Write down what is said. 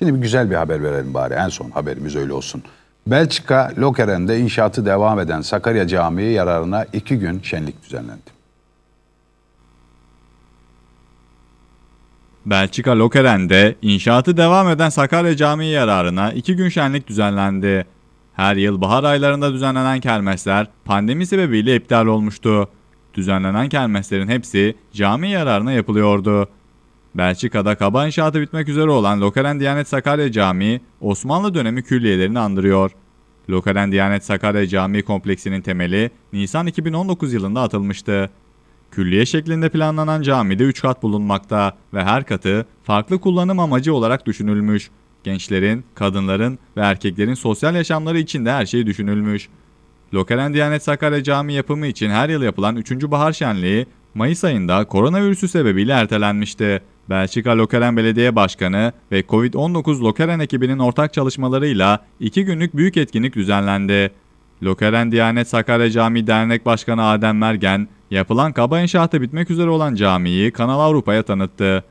Şimdi bir güzel bir haber verelim bari. En son haberimiz öyle olsun. Belçika, Lokeren'de inşaatı devam eden Sakarya Camii yararına iki gün şenlik düzenlendi. Belçika Lokeren'de inşaatı devam eden Sakarya Camii yararına iki gün şenlik düzenlendi. Her yıl bahar aylarında düzenlenen kermesler pandemi sebebiyle iptal olmuştu. Düzenlenen kermeslerin hepsi cami yararına yapılıyordu. Belçika'da kaba inşaatı bitmek üzere olan Lokeren Diyanet Sakarya Camii, Osmanlı dönemi külliyelerini andırıyor. Lokeren Diyanet Sakarya Camii kompleksinin temeli Nisan 2019 yılında atılmıştı. Külliye şeklinde planlanan camide 3 kat bulunmakta ve her katı farklı kullanım amacı olarak düşünülmüş. Gençlerin, kadınların ve erkeklerin sosyal yaşamları için de her şey düşünülmüş. Lokeren Diyanet Sakarya Camii yapımı için her yıl yapılan 3. Bahar Şenliği Mayıs ayında koronavirüsü sebebiyle ertelenmişti. Belçika Lokeren Belediye Başkanı ve Covid-19 Lokeren ekibinin ortak çalışmalarıyla iki günlük büyük etkinlik düzenlendi. Lokeren Diyanet Sakarya Camii Dernek Başkanı Adem Mergen, yapılan kaba inşaatı bitmek üzere olan camiyi Kanal Avrupa'ya tanıttı.